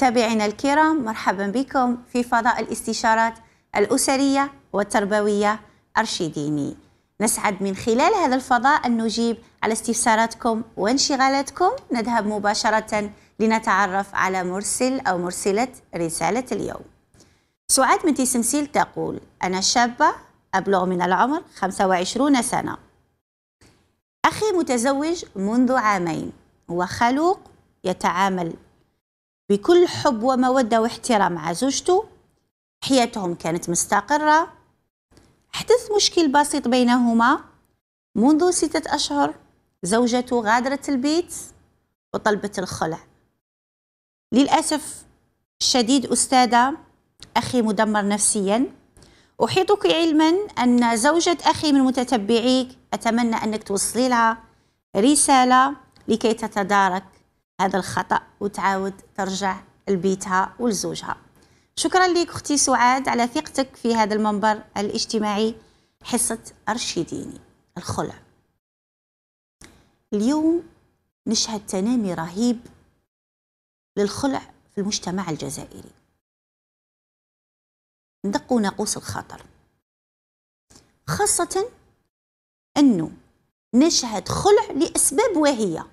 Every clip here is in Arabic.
متابعينا الكرام مرحبا بكم في فضاء الاستشارات الأسرية والتربوية أرشيديني نسعد من خلال هذا الفضاء أن نجيب على استفساراتكم وانشغالاتكم نذهب مباشرة لنتعرف على مرسل أو مرسلة رسالة اليوم سعاد بنت سمسيل تقول أنا شابة أبلغ من العمر 25 سنة أخي متزوج منذ عامين هو خلوق يتعامل بكل حب ومودة واحترام مع زوجته حياتهم كانت مستقرة حدث مشكل بسيط بينهما منذ ستة أشهر زوجته غادرت البيت وطلبت الخلع للأسف الشديد أستاذة أخي مدمر نفسيا أحيطك علما أن زوجة أخي من متتبعيك أتمنى أنك توصلي لها رسالة لكي تتدارك هذا الخطأ وتعاود ترجع لبيتها ولزوجها شكرا لك اختي سعاد على ثقتك في هذا المنبر الاجتماعي حصة أرشيديني الخلع اليوم نشهد تنامي رهيب للخلع في المجتمع الجزائري ندقوا ناقوس الخطر خاصة أنه نشهد خلع لأسباب واهية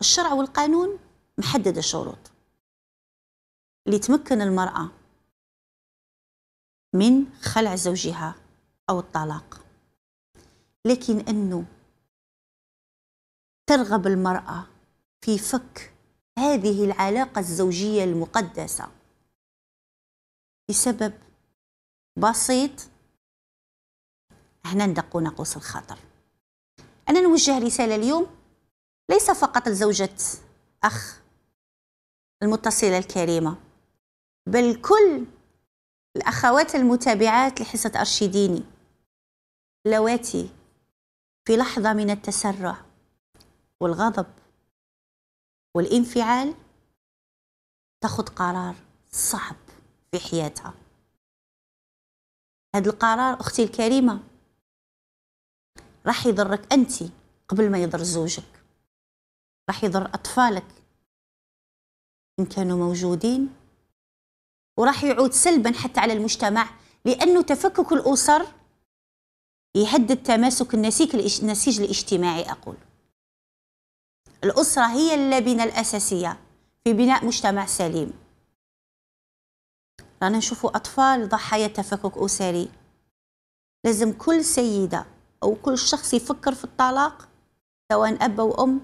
الشرع والقانون محدد الشروط اللي تمكن المرأة من خلع زوجها أو الطلاق لكن أنه ترغب المرأة في فك هذه العلاقة الزوجية المقدسة بسبب بسيط هنا ندقوا ناقوس الخطر أنا نوجه رسالة اليوم ليس فقط زوجة أخ المتصلة الكريمة بل كل الأخوات المتابعات لحصة أرشيديني لواتي في لحظة من التسرع والغضب والانفعال تاخذ قرار صعب في حياتها هذا القرار أختي الكريمة راح يضرك أنت قبل ما يضر زوجك راح يضر أطفالك إن كانوا موجودين وراح يعود سلبا حتى على المجتمع لأنه تفكك الأسر يهدد تماسك النسيج النسيج الاجتماعي أقول الأسرة هي اللبنة الأساسية في بناء مجتمع سليم رانا نشوفوا أطفال ضحايا تفكك أسري لازم كل سيدة أو كل شخص يفكر في الطلاق سواء أب أو أم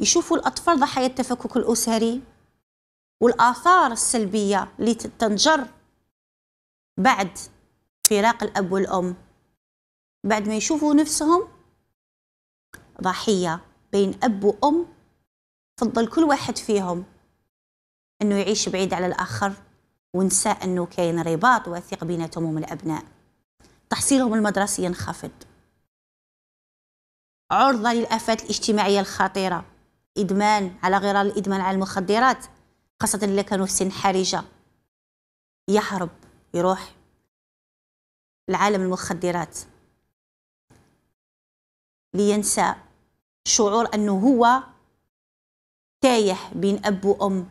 يشوفوا الأطفال ضحايا التفكك الأسري والآثار السلبية اللي تنجر بعد فراق الأب والأم بعد ما يشوفوا نفسهم ضحية بين أب وأم فضل كل واحد فيهم أنه يعيش بعيد على الآخر ونسى أنه كاين رباط وثيق بيناتهم ومن الأبناء تحصيلهم المدرسي ينخفض عرضة للآفات الاجتماعية الخطيرة ادمان على غرار الادمان على المخدرات خاصه اللي كانوا في سن حرجه يهرب يروح لعالم المخدرات لينسى شعور انه هو تايه بين اب وام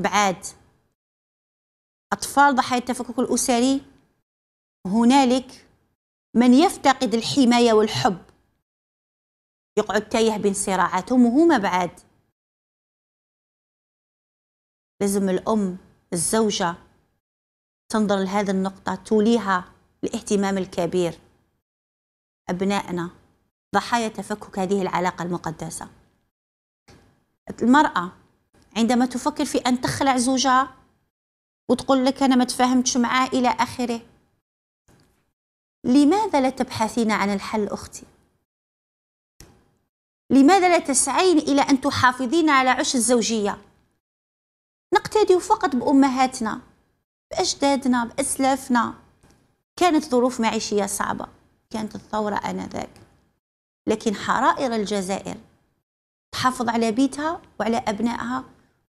بعاد اطفال ضحايا التفكك الاسري هنالك من يفتقد الحمايه والحب يقعد تايه بين صراعاتهم وهما بعد لازم الأم الزوجة تنظر لهذه النقطة توليها الاهتمام الكبير أبنائنا ضحايا تفكك هذه العلاقة المقدسة المرأة عندما تفكر في أن تخلع زوجها وتقول لك أنا ما تفاهمتش معاه إلى آخره لماذا لا تبحثين عن الحل أختي؟ لماذا لا تسعين إلى أن تحافظين على عش الزوجية؟ نقتدي فقط بأمهاتنا بأجدادنا بأسلافنا كانت ظروف معيشية صعبة كانت الثورة آنذاك لكن حرائر الجزائر تحافظ على بيتها وعلى أبنائها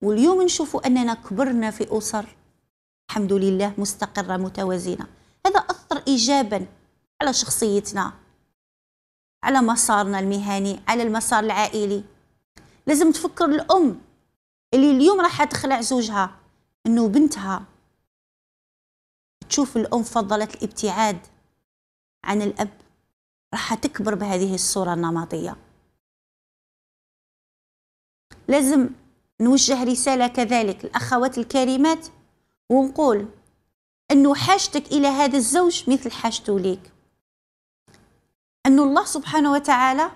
واليوم نشوف أننا كبرنا في أسر الحمد لله مستقرة متوازنة هذا أثر إيجابا على شخصيتنا على مسارنا المهني على المسار العائلي لازم تفكر الأم اللي اليوم راح تخلع زوجها أنه بنتها تشوف الأم فضلت الابتعاد عن الأب راح تكبر بهذه الصورة النمطية لازم نوجه رسالة كذلك الأخوات الكريمات ونقول أنه حاجتك إلى هذا الزوج مثل حاجته ليك أن الله سبحانه وتعالى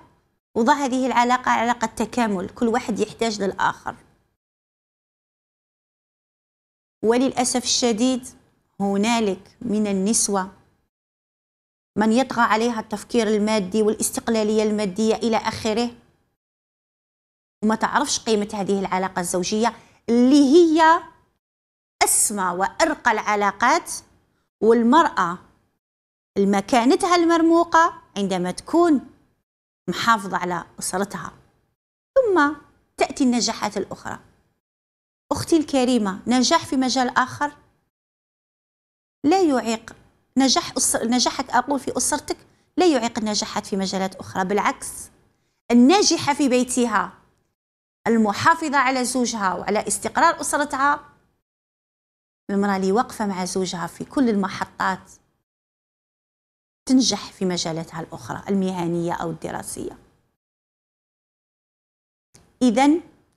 وضع هذه العلاقة علاقة تكامل كل واحد يحتاج للآخر وللأسف الشديد هنالك من النسوة من يطغى عليها التفكير المادي والاستقلالية المادية إلى آخره وما تعرفش قيمة هذه العلاقة الزوجية اللي هي أسمى وأرقى العلاقات والمرأة المكانتها المرموقة عندما تكون محافظة على أسرتها ثم تأتي النجاحات الأخرى أختي الكريمة نجاح في مجال آخر لا يعيق نجاح أسر... نجاحك أقول في أسرتك لا يعيق النجاحات في مجالات أخرى بالعكس الناجحة في بيتها المحافظة على زوجها وعلى استقرار أسرتها المرأة اللي واقفة مع زوجها في كل المحطات تنجح في مجالاتها الأخرى المهنية أو الدراسية إذا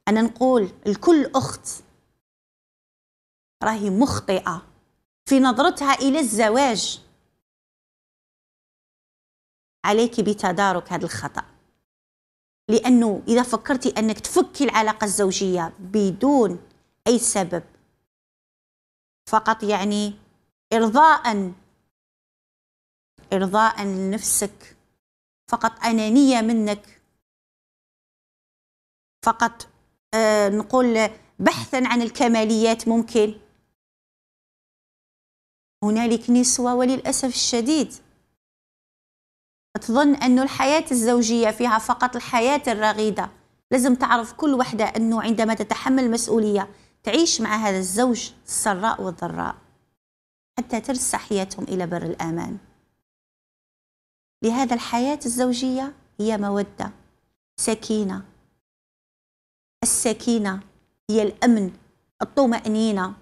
أنا نقول لكل أخت راهي مخطئة في نظرتها إلى الزواج عليك بتدارك هذا الخطأ لأنه إذا فكرتي أنك تفكي العلاقة الزوجية بدون أي سبب فقط يعني إرضاء إرضاء لنفسك فقط أنانية منك فقط آه نقول بحثا عن الكماليات ممكن هنالك نسوة وللأسف الشديد تظن أن الحياة الزوجية فيها فقط الحياة الرغيدة لازم تعرف كل وحدة أنه عندما تتحمل مسؤولية تعيش مع هذا الزوج السراء والضراء حتى ترسى حياتهم إلى بر الأمان لهذا الحياة الزوجية هي مودة سكينة السكينة هي الأمن الطمأنينة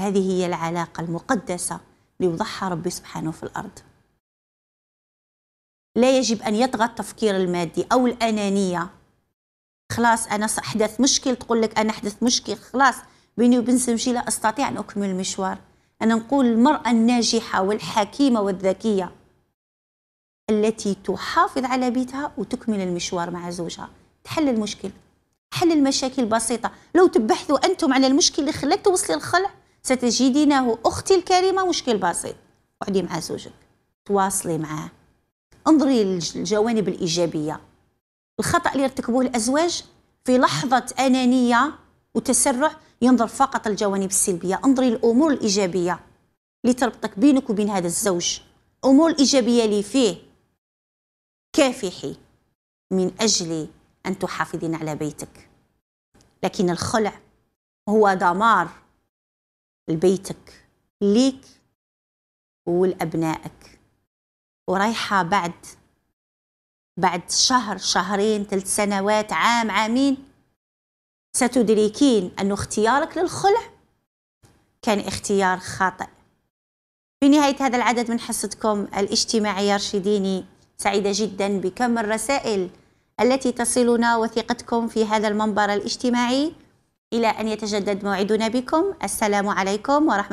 هذه هي العلاقة المقدسة ليوضعها ربي سبحانه في الأرض لا يجب أن يطغى التفكير المادي أو الأنانية خلاص أنا أحدث مشكل تقول لك أنا حدث مشكل خلاص بيني وبين زوجي لا أستطيع أن أكمل المشوار أنا نقول المرأة الناجحة والحكيمة والذكية التي تحافظ على بيتها وتكمل المشوار مع زوجها تحل المشكل حل المشاكل بسيطة لو تبحثوا أنتم عن المشكل اللي خلاك توصل للخلع ستجدينه أختي الكريمة مشكل بسيط اقعدي مع زوجك تواصلي معاه انظري للجوانب الإيجابية الخطأ اللي يرتكبوه الأزواج في لحظة أنانية وتسرع ينظر فقط الجوانب السلبية انظري الأمور الإيجابية اللي تربطك بينك وبين هذا الزوج الأمور الإيجابية اللي فيه كافحي من أجل أن تحافظين على بيتك لكن الخلع هو دمار لبيتك ليك ولأبنائك ورايحة بعد بعد شهر شهرين ثلاث سنوات عام عامين ستدركين أن اختيارك للخلع كان اختيار خاطئ في نهاية هذا العدد من حصتكم الاجتماعية رشيديني سعيدة جدا بكم الرسائل التي تصلنا وثقتكم في هذا المنبر الاجتماعي إلى أن يتجدد موعدنا بكم السلام عليكم ورحمة